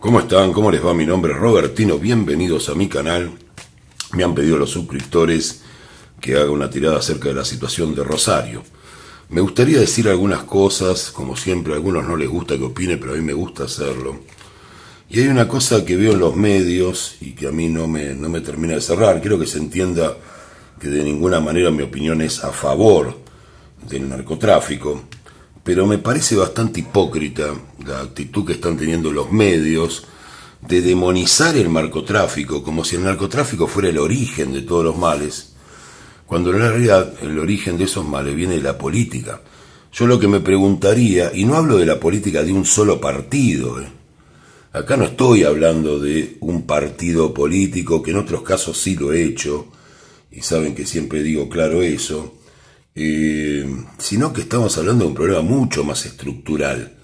¿Cómo están? ¿Cómo les va? Mi nombre es Robertino, bienvenidos a mi canal. Me han pedido los suscriptores que haga una tirada acerca de la situación de Rosario. Me gustaría decir algunas cosas, como siempre a algunos no les gusta que opine, pero a mí me gusta hacerlo. Y hay una cosa que veo en los medios y que a mí no me, no me termina de cerrar. Quiero que se entienda que de ninguna manera mi opinión es a favor del narcotráfico pero me parece bastante hipócrita la actitud que están teniendo los medios de demonizar el narcotráfico, como si el narcotráfico fuera el origen de todos los males, cuando en realidad el origen de esos males viene de la política. Yo lo que me preguntaría, y no hablo de la política de un solo partido, eh. acá no estoy hablando de un partido político, que en otros casos sí lo he hecho, y saben que siempre digo claro eso, y eh, sino que estamos hablando de un problema mucho más estructural.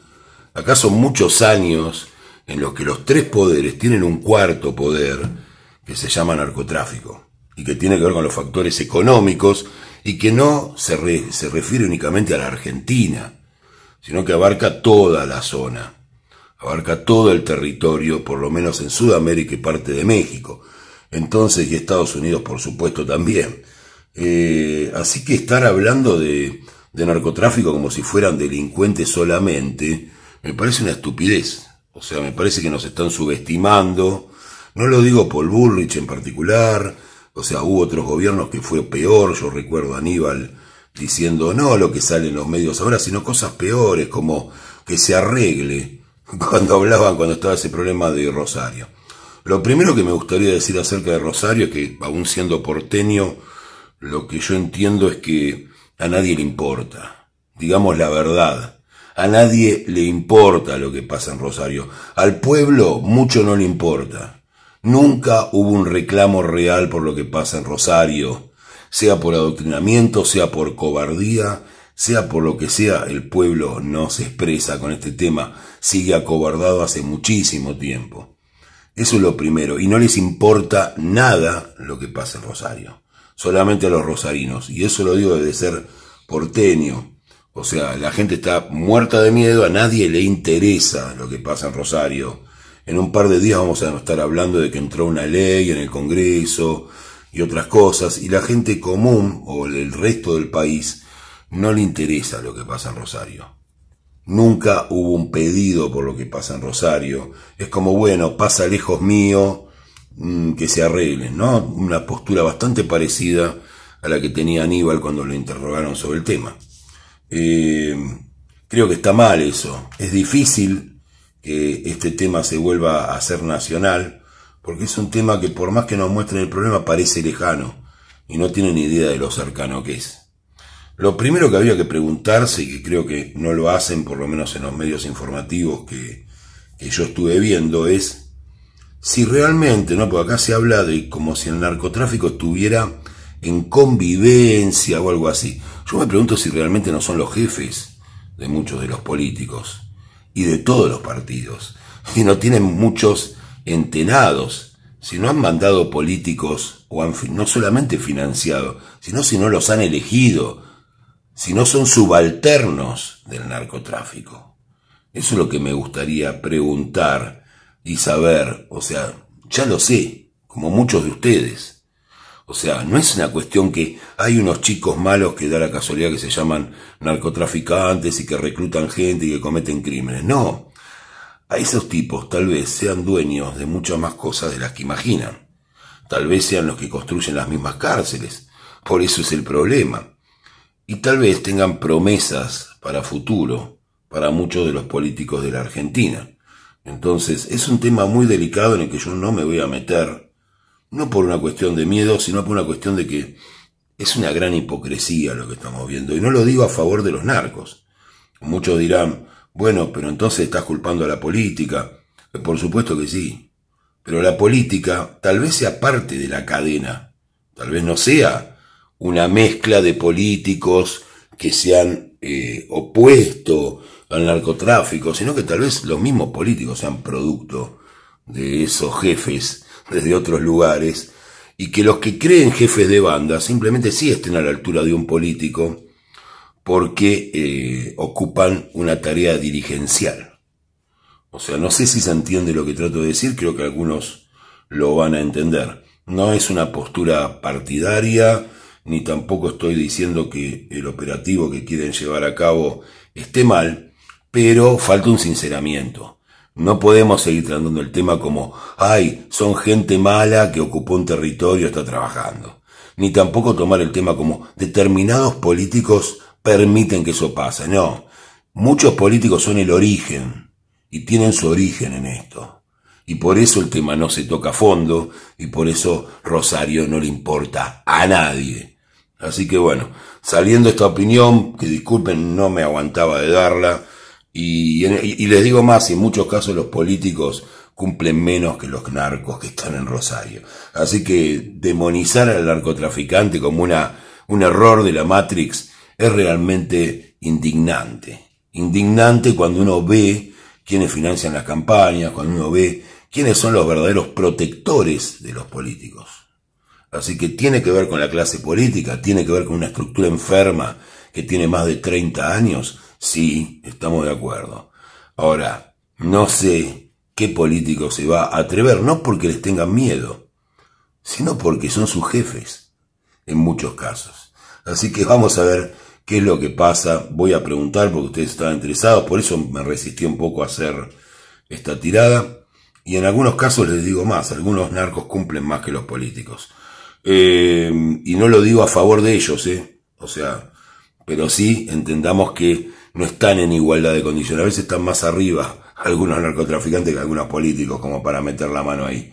Acá son muchos años en los que los tres poderes tienen un cuarto poder que se llama narcotráfico y que tiene que ver con los factores económicos y que no se, se refiere únicamente a la Argentina, sino que abarca toda la zona, abarca todo el territorio, por lo menos en Sudamérica y parte de México. Entonces, y Estados Unidos por supuesto también. Eh, así que estar hablando de, de, narcotráfico como si fueran delincuentes solamente, me parece una estupidez. O sea, me parece que nos están subestimando. No lo digo por Bullrich en particular. O sea, hubo otros gobiernos que fue peor. Yo recuerdo a Aníbal diciendo no lo que sale en los medios ahora, sino cosas peores como que se arregle. Cuando hablaban, cuando estaba ese problema de Rosario. Lo primero que me gustaría decir acerca de Rosario es que, aún siendo porteño, lo que yo entiendo es que a nadie le importa. Digamos la verdad. A nadie le importa lo que pasa en Rosario. Al pueblo mucho no le importa. Nunca hubo un reclamo real por lo que pasa en Rosario. Sea por adoctrinamiento, sea por cobardía, sea por lo que sea, el pueblo no se expresa con este tema. Sigue acobardado hace muchísimo tiempo. Eso es lo primero. Y no les importa nada lo que pasa en Rosario solamente a los rosarinos. Y eso lo digo desde ser porteño. O sea, la gente está muerta de miedo, a nadie le interesa lo que pasa en Rosario. En un par de días vamos a estar hablando de que entró una ley en el Congreso y otras cosas, y la gente común o el resto del país no le interesa lo que pasa en Rosario. Nunca hubo un pedido por lo que pasa en Rosario. Es como, bueno, pasa lejos mío, Mm, que se arreglen, ¿no? Una postura bastante parecida a la que tenía Aníbal cuando lo interrogaron sobre el tema. Eh, creo que está mal eso. Es difícil que este tema se vuelva a ser nacional, porque es un tema que por más que nos muestren el problema parece lejano y no tienen idea de lo cercano que es. Lo primero que había que preguntarse, y que creo que no lo hacen, por lo menos en los medios informativos que yo estuve viendo, es si realmente, ¿no? Porque acá se habla de como si el narcotráfico estuviera en convivencia o algo así. Yo me pregunto si realmente no son los jefes de muchos de los políticos y de todos los partidos. Si no tienen muchos entenados, si no han mandado políticos o han no solamente financiado, sino si no los han elegido, si no son subalternos del narcotráfico. Eso es lo que me gustaría preguntar y saber, o sea, ya lo sé, como muchos de ustedes. O sea, no es una cuestión que hay unos chicos malos que da la casualidad que se llaman narcotraficantes y que reclutan gente y que cometen crímenes. No. A esos tipos tal vez sean dueños de muchas más cosas de las que imaginan. Tal vez sean los que construyen las mismas cárceles. Por eso es el problema. Y tal vez tengan promesas para futuro para muchos de los políticos de la Argentina. Entonces, es un tema muy delicado en el que yo no me voy a meter, no por una cuestión de miedo, sino por una cuestión de que es una gran hipocresía lo que estamos viendo. Y no lo digo a favor de los narcos. Muchos dirán, bueno, pero entonces estás culpando a la política. Eh, por supuesto que sí. Pero la política tal vez sea parte de la cadena. Tal vez no sea una mezcla de políticos que se han eh, opuesto al narcotráfico, sino que tal vez los mismos políticos sean producto de esos jefes desde otros lugares y que los que creen jefes de banda simplemente sí estén a la altura de un político porque eh, ocupan una tarea dirigencial. O sea, no sé si se entiende lo que trato de decir, creo que algunos lo van a entender. No es una postura partidaria, ni tampoco estoy diciendo que el operativo que quieren llevar a cabo esté mal, pero falta un sinceramiento. No podemos seguir tratando el tema como, ay, son gente mala que ocupó un territorio, está trabajando. Ni tampoco tomar el tema como, determinados políticos permiten que eso pase. No, muchos políticos son el origen y tienen su origen en esto. Y por eso el tema no se toca a fondo y por eso Rosario no le importa a nadie. Así que bueno, saliendo esta opinión, que disculpen, no me aguantaba de darla, y, les digo más, en muchos casos los políticos cumplen menos que los narcos que están en Rosario. Así que demonizar al narcotraficante como una, un error de la Matrix es realmente indignante. Indignante cuando uno ve quiénes financian las campañas, cuando uno ve quiénes son los verdaderos protectores de los políticos. Así que tiene que ver con la clase política, tiene que ver con una estructura enferma que tiene más de 30 años Sí, estamos de acuerdo. Ahora, no sé qué político se va a atrever, no porque les tengan miedo, sino porque son sus jefes, en muchos casos. Así que vamos a ver qué es lo que pasa. Voy a preguntar porque ustedes estaban interesados, por eso me resistí un poco a hacer esta tirada. Y en algunos casos les digo más, algunos narcos cumplen más que los políticos. Eh, y no lo digo a favor de ellos, ¿eh? O sea, pero sí entendamos que no están en igualdad de condiciones. A veces están más arriba algunos narcotraficantes que algunos políticos como para meter la mano ahí.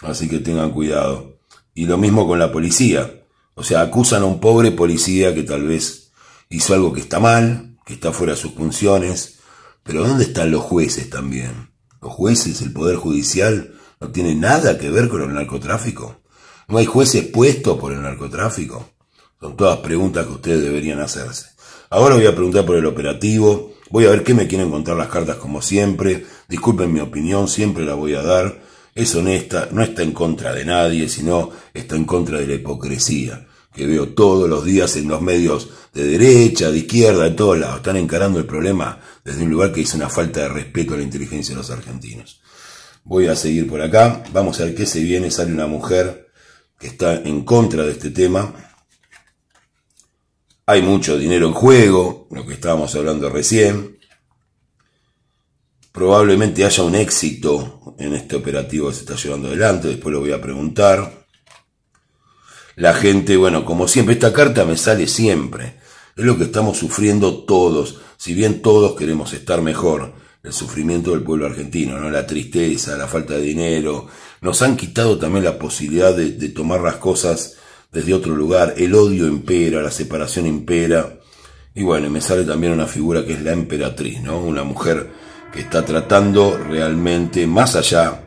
Así que tengan cuidado. Y lo mismo con la policía. O sea, acusan a un pobre policía que tal vez hizo algo que está mal, que está fuera de sus funciones. Pero ¿dónde están los jueces también? Los jueces, el Poder Judicial, no tiene nada que ver con el narcotráfico. No hay jueces puestos por el narcotráfico. Son todas preguntas que ustedes deberían hacerse. Ahora voy a preguntar por el operativo. Voy a ver qué me quieren contar las cartas como siempre. Disculpen mi opinión, siempre la voy a dar. Es honesta, no está en contra de nadie, sino está en contra de la hipocresía que veo todos los días en los medios de derecha, de izquierda, de todos lados. Están encarando el problema desde un lugar que hizo una falta de respeto a la inteligencia de los argentinos. Voy a seguir por acá. Vamos a ver qué se viene. Sale una mujer que está en contra de este tema. Hay mucho dinero en juego, lo que estábamos hablando recién. Probablemente haya un éxito en este operativo que se está llevando adelante, después lo voy a preguntar. La gente, bueno, como siempre, esta carta me sale siempre. Es lo que estamos sufriendo todos. Si bien todos queremos estar mejor, el sufrimiento del pueblo argentino, ¿no? La tristeza, la falta de dinero. Nos han quitado también la posibilidad de, de tomar las cosas desde otro lugar, el odio impera, la separación impera, y bueno, me sale también una figura que es la emperatriz, ¿no? Una mujer que está tratando realmente, más allá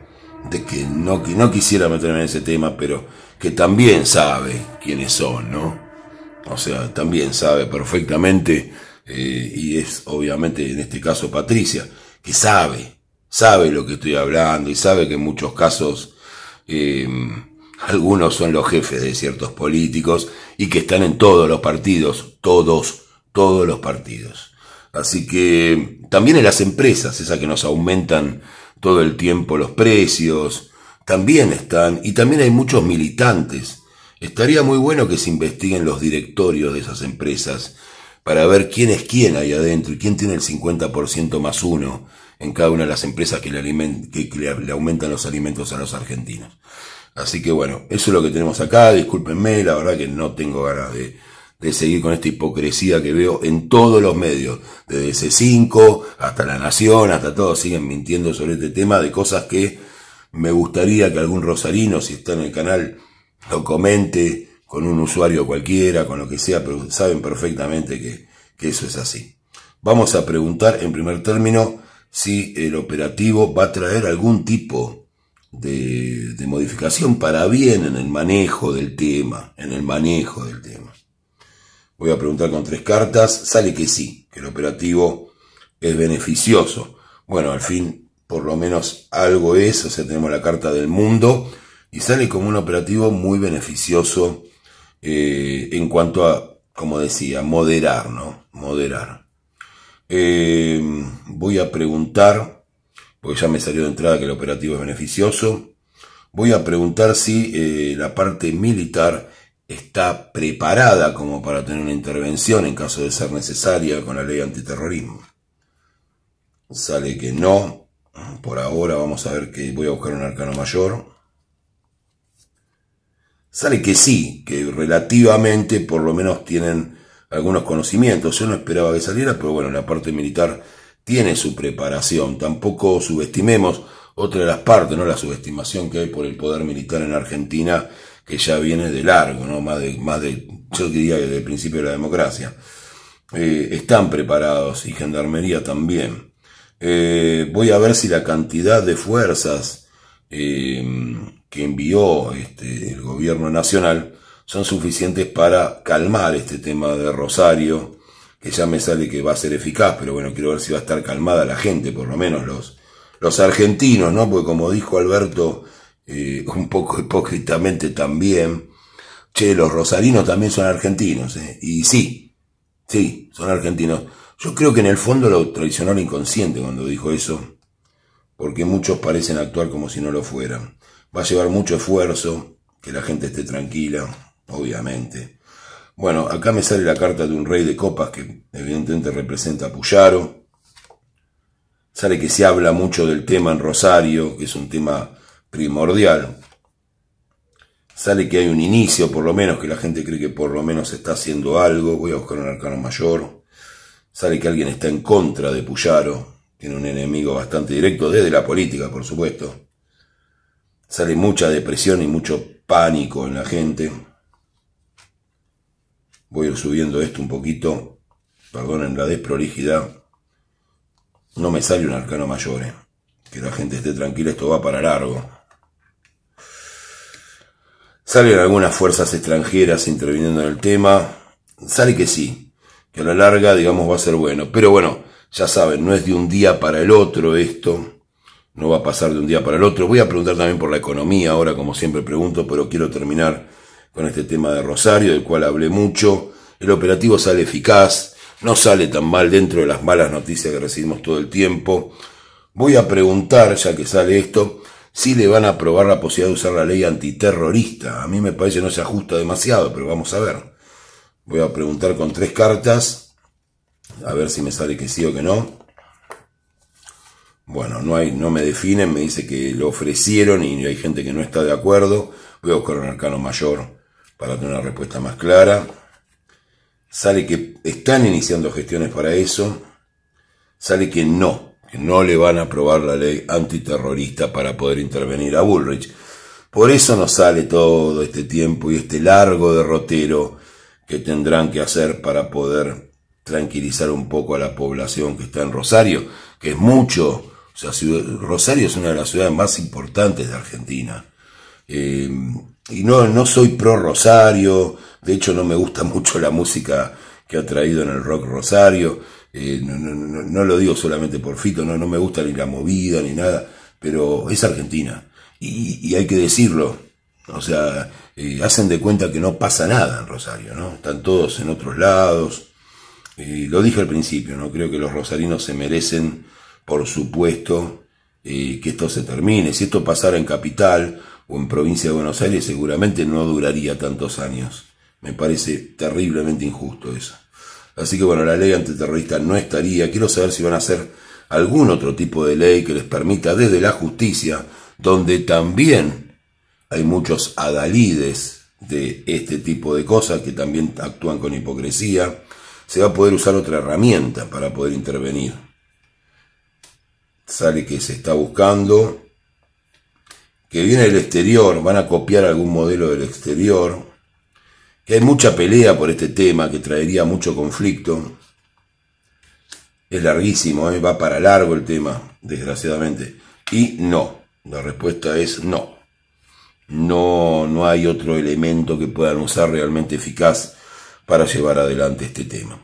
de que no, que no quisiera meterme en ese tema, pero que también sabe quiénes son, ¿no? O sea, también sabe perfectamente, eh, y es obviamente en este caso Patricia, que sabe, sabe lo que estoy hablando y sabe que en muchos casos eh, algunos son los jefes de ciertos políticos y que están en todos los partidos, todos, todos los partidos. Así que también en las empresas, esas que nos aumentan todo el tiempo los precios, también están, y también hay muchos militantes. Estaría muy bueno que se investiguen los directorios de esas empresas para ver quién es quién ahí adentro y quién tiene el 50% más uno en cada una de las empresas que le, que le aumentan los alimentos a los argentinos. Así que bueno, eso es lo que tenemos acá. Discúlpenme, la verdad que no tengo ganas de, seguir con esta hipocresía que veo en todos los medios, desde C5 hasta La Nación, hasta todos siguen mintiendo sobre este tema de cosas que me gustaría que algún rosarino, si está en el canal, lo comente con un usuario cualquiera, con lo que sea, pero saben perfectamente que, que eso es así. Vamos a preguntar en primer término si el operativo va a traer algún tipo de, modificación para bien en el manejo del tema, en el manejo del tema. Voy a preguntar con tres cartas, sale que sí, que el operativo es beneficioso. Bueno, al fin, por lo menos algo es, o sea, tenemos la carta del mundo y sale como un operativo muy beneficioso eh, en cuanto a, como decía, moderar, ¿no? Moderar. Eh, voy a preguntar porque ya me salió de entrada que el operativo es beneficioso. Voy a preguntar si eh, la parte militar está preparada como para tener una intervención en caso de ser necesaria con la ley antiterrorismo. Sale que no. Por ahora vamos a ver que voy a buscar un arcano mayor. Sale que sí, que relativamente por lo menos tienen algunos conocimientos. Yo no esperaba que saliera, pero bueno, la parte militar tiene su preparación. Tampoco subestimemos otra de las partes, ¿no? La subestimación que hay por el poder militar en Argentina, que ya viene de largo, ¿no? Más de, más de, yo diría que desde el principio de la democracia. Eh, están preparados y gendarmería también. Eh, voy a ver si la cantidad de fuerzas eh, que envió este, el gobierno nacional son suficientes para calmar este tema de Rosario ya me sale que va a ser eficaz, pero bueno, quiero ver si va a estar calmada la gente, por lo menos los, los argentinos, ¿no? Porque como dijo Alberto, eh, un poco hipócritamente también, che, los rosarinos también son argentinos, eh, Y sí, sí, son argentinos. Yo creo que en el fondo lo traicionó el inconsciente cuando dijo eso, porque muchos parecen actuar como si no lo fueran. Va a llevar mucho esfuerzo que la gente esté tranquila, obviamente. Bueno, acá me sale la carta de un rey de copas que evidentemente representa a Puyaro. Sale que se habla mucho del tema en Rosario, que es un tema primordial. Sale que hay un inicio, por lo menos, que la gente cree que por lo menos está haciendo algo. Voy a buscar un arcano mayor. Sale que alguien está en contra de Puyaro. Tiene un enemigo bastante directo, desde la política, por supuesto. Sale mucha depresión y mucho pánico en la gente voy a ir subiendo esto un poquito, perdonen la desprolijidad, no me sale un arcano mayor, eh. que la gente esté tranquila, esto va para largo. Salen algunas fuerzas extranjeras interviniendo en el tema, sale que sí, que a la larga, digamos, va a ser bueno, pero bueno, ya saben, no es de un día para el otro esto, no va a pasar de un día para el otro. Voy a preguntar también por la economía ahora, como siempre pregunto, pero quiero terminar con este tema de Rosario, del cual hablé mucho. El operativo sale eficaz, no sale tan mal dentro de las malas noticias que recibimos todo el tiempo. Voy a preguntar, ya que sale esto, si le van a aprobar la posibilidad de usar la ley antiterrorista. A mí me parece no se ajusta demasiado, pero vamos a ver. Voy a preguntar con tres cartas, a ver si me sale que sí o que no. Bueno, no, hay, no me definen, me dice que lo ofrecieron y hay gente que no está de acuerdo. Voy a buscar un arcano mayor para tener una respuesta más clara. Sale que están iniciando gestiones para eso. Sale que no, que no le van a aprobar la ley antiterrorista para poder intervenir a Bullrich. Por eso nos sale todo este tiempo y este largo derrotero que tendrán que hacer para poder tranquilizar un poco a la población que está en Rosario, que es mucho. Rosario es una de las ciudades más importantes de Argentina. Eh, y no, no soy pro Rosario, de hecho no me gusta mucho la música que ha traído en el rock Rosario, eh, no, lo digo solamente por Fito, no, no me gusta ni la movida ni nada, pero es Argentina y, hay que decirlo, o sea, eh, hacen de cuenta que no pasa nada en Rosario, ¿no? Están todos en otros lados, eh, lo dije al principio, ¿no? Creo que los rosarinos se merecen, por supuesto, que esto se termine, si esto pasara en Capital, o en provincia de Buenos Aires seguramente no duraría tantos años. Me parece terriblemente injusto eso. Así que bueno, la ley antiterrorista no estaría. Quiero saber si van a hacer algún otro tipo de ley que les permita desde la justicia, donde también hay muchos adalides de este tipo de cosas que también actúan con hipocresía, se va a poder usar otra herramienta para poder intervenir. Sale que se está buscando que viene del exterior, van a copiar algún modelo del exterior, que hay mucha pelea por este tema, que traería mucho conflicto. Es larguísimo, ¿eh? va para largo el tema, desgraciadamente. Y no, la respuesta es no. No, no hay otro elemento que puedan usar realmente eficaz para llevar adelante este tema.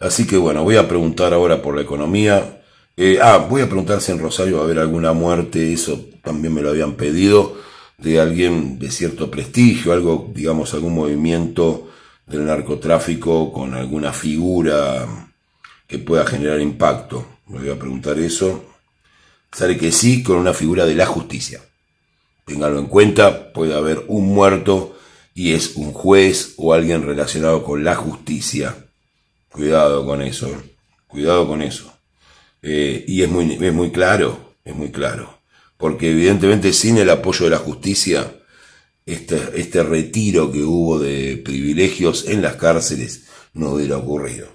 Así que bueno, voy a preguntar ahora por la economía eh, ah, voy a preguntar si en Rosario va a haber alguna muerte, eso también me lo habían pedido, de alguien de cierto prestigio, algo, digamos, algún movimiento del narcotráfico con alguna figura que pueda generar impacto. Me voy a preguntar eso. Sale que sí, con una figura de la justicia. Ténganlo en cuenta, puede haber un muerto y es un juez o alguien relacionado con la justicia. Cuidado con eso, cuidado con eso. Eh, y es muy, es muy claro, es muy claro. Porque evidentemente sin el apoyo de la justicia, este, este retiro que hubo de privilegios en las cárceles no hubiera ocurrido.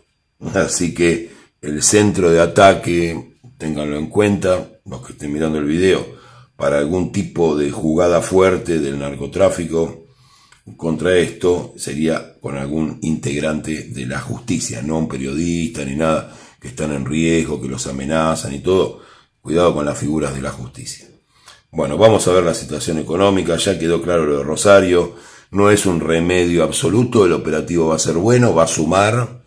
Así que el centro de ataque, ténganlo en cuenta, los que estén mirando el video, para algún tipo de jugada fuerte del narcotráfico contra esto sería con algún integrante de la justicia, no un periodista ni nada que están en riesgo, que los amenazan y todo. Cuidado con las figuras de la justicia. Bueno, vamos a ver la situación económica, ya quedó claro lo de Rosario, no es un remedio absoluto, el operativo va a ser bueno, va a sumar,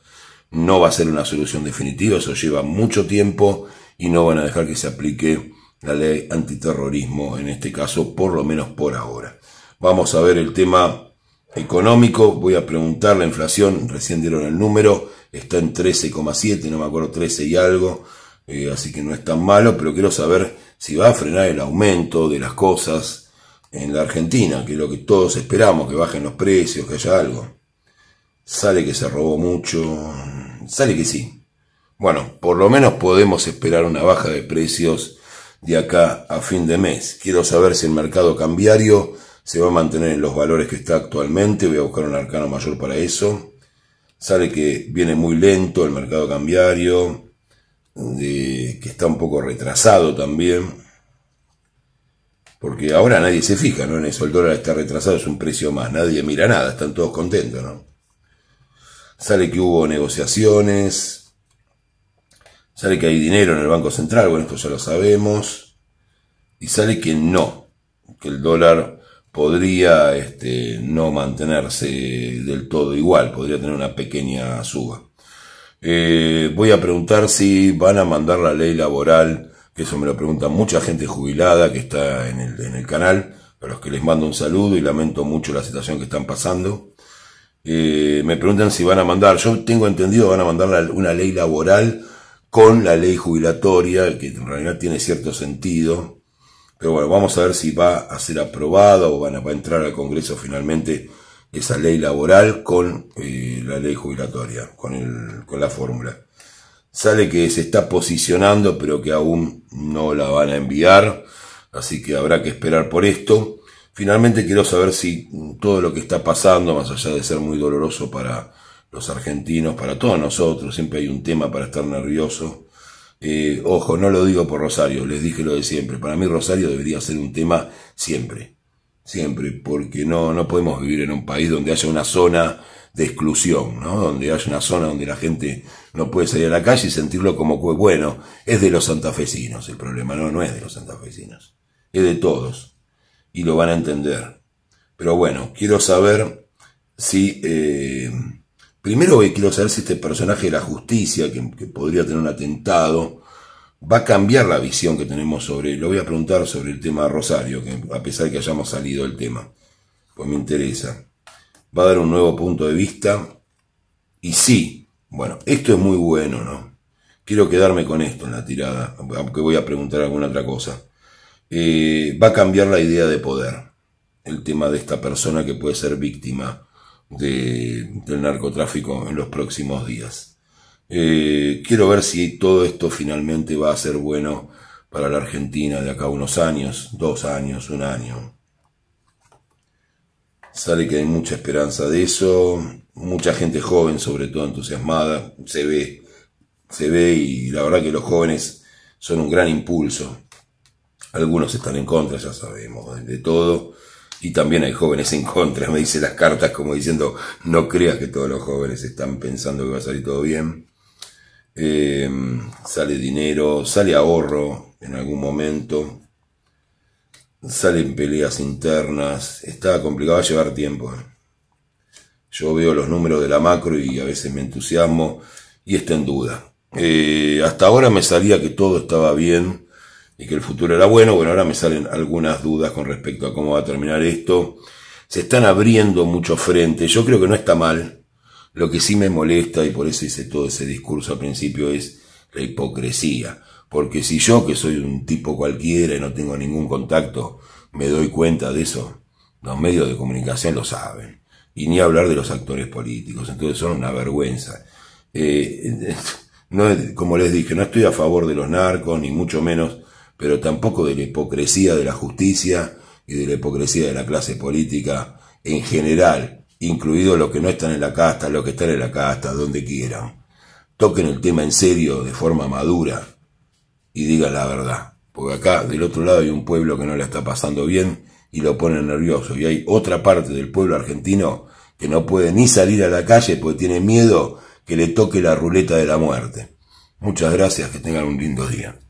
no va a ser una solución definitiva, eso lleva mucho tiempo y no van a dejar que se aplique la ley antiterrorismo en este caso, por lo menos por ahora. Vamos a ver el tema económico, voy a preguntar la inflación, recién dieron el número, está en 13,7, no me acuerdo, 13 y algo, eh, así que no es tan malo, pero quiero saber si va a frenar el aumento de las cosas en la Argentina, que es lo que todos esperamos, que bajen los precios, que haya algo. Sale que se robó mucho, sale que sí. Bueno, por lo menos podemos esperar una baja de precios de acá a fin de mes. Quiero saber si el mercado cambiario se va a mantener en los valores que está actualmente. Voy a buscar un arcano mayor para eso sale que viene muy lento el mercado cambiario, que está un poco retrasado también, porque ahora nadie se fija ¿no? en eso, el dólar está retrasado, es un precio más, nadie mira nada, están todos contentos, ¿no? Sale que hubo negociaciones, sale que hay dinero en el Banco Central, bueno, esto ya lo sabemos, y sale que no, que el dólar podría este, no mantenerse del todo igual, podría tener una pequeña suba. Eh, voy a preguntar si van a mandar la ley laboral, que eso me lo pregunta mucha gente jubilada que está en el, canal, a los que les mando un saludo y lamento mucho la situación que están pasando. Eh, me preguntan si van a mandar, yo tengo entendido, van a mandar una ley laboral con la ley jubilatoria, que en realidad tiene cierto sentido, pero bueno, vamos a ver si va a ser aprobado o van a, va a entrar al Congreso finalmente esa ley laboral con eh, la ley jubilatoria, con, con la fórmula. Sale que se está posicionando, pero que aún no la van a enviar, así que habrá que esperar por esto. Finalmente quiero saber si todo lo que está pasando, más allá de ser muy doloroso para los argentinos, para todos nosotros, siempre hay un tema para estar nervioso, eh, ojo, no lo digo por Rosario, les dije lo de siempre. Para mí Rosario debería ser un tema siempre, siempre, porque no, no podemos vivir en un país donde haya una zona de exclusión, ¿no? Donde haya una zona donde la gente no puede salir a la calle y sentirlo como bueno, es de los santafesinos el problema, no, no es de los santafesinos, es de todos, y lo van a entender. Pero bueno, quiero saber si... Eh, Primero quiero saber si este personaje de la justicia, que, podría tener un atentado, va a cambiar la visión que tenemos sobre... Lo voy a preguntar sobre el tema Rosario, que a pesar de que hayamos salido del tema, pues me interesa. Va a dar un nuevo punto de vista. Y sí, bueno, esto es muy bueno, ¿no? Quiero quedarme con esto en la tirada, aunque voy a preguntar alguna otra cosa. Eh, va a cambiar la idea de poder, el tema de esta persona que puede ser víctima del narcotráfico en los próximos días. Eh, quiero ver si todo esto finalmente va a ser bueno para la Argentina de acá unos años, dos años, un año. Sale que hay mucha esperanza de eso, mucha gente joven sobre todo entusiasmada, se ve, se ve y la verdad que los jóvenes son un gran impulso. Algunos están en contra, ya sabemos, de todo, y también hay jóvenes en contra, me dice las cartas como diciendo, no creas que todos los jóvenes están pensando que va a salir todo bien. Eh, sale dinero, sale ahorro en algún momento, salen peleas internas, está complicado a llevar tiempo. Eh. Yo veo los números de la macro y a veces me entusiasmo y está en duda. Eh, hasta ahora me salía que todo estaba bien y que el futuro era bueno. Bueno, ahora me salen algunas dudas con respecto a cómo va a terminar esto. Se están abriendo muchos frentes. Yo creo que no está mal. Lo que sí me molesta, y por eso hice todo ese discurso al principio, es la hipocresía. Porque si yo, que soy un tipo cualquiera y no tengo ningún contacto, me doy cuenta de eso, los medios de comunicación lo saben. Y ni hablar de los actores políticos. Entonces son una vergüenza. Eh, no, como les dije, no estoy a favor de los narcos, ni mucho menos pero tampoco de la hipocresía de la justicia y de la hipocresía de la clase política en general, incluidos los que no están en la casta, los que están en la casta, donde quieran. Toquen el tema en serio, de forma madura, y digan la verdad. Porque acá del otro lado hay un pueblo que no la está pasando bien y lo pone nervioso. Y hay otra parte del pueblo argentino que no puede ni salir a la calle porque tiene miedo que le toque la ruleta de la muerte. Muchas gracias, que tengan un lindo día.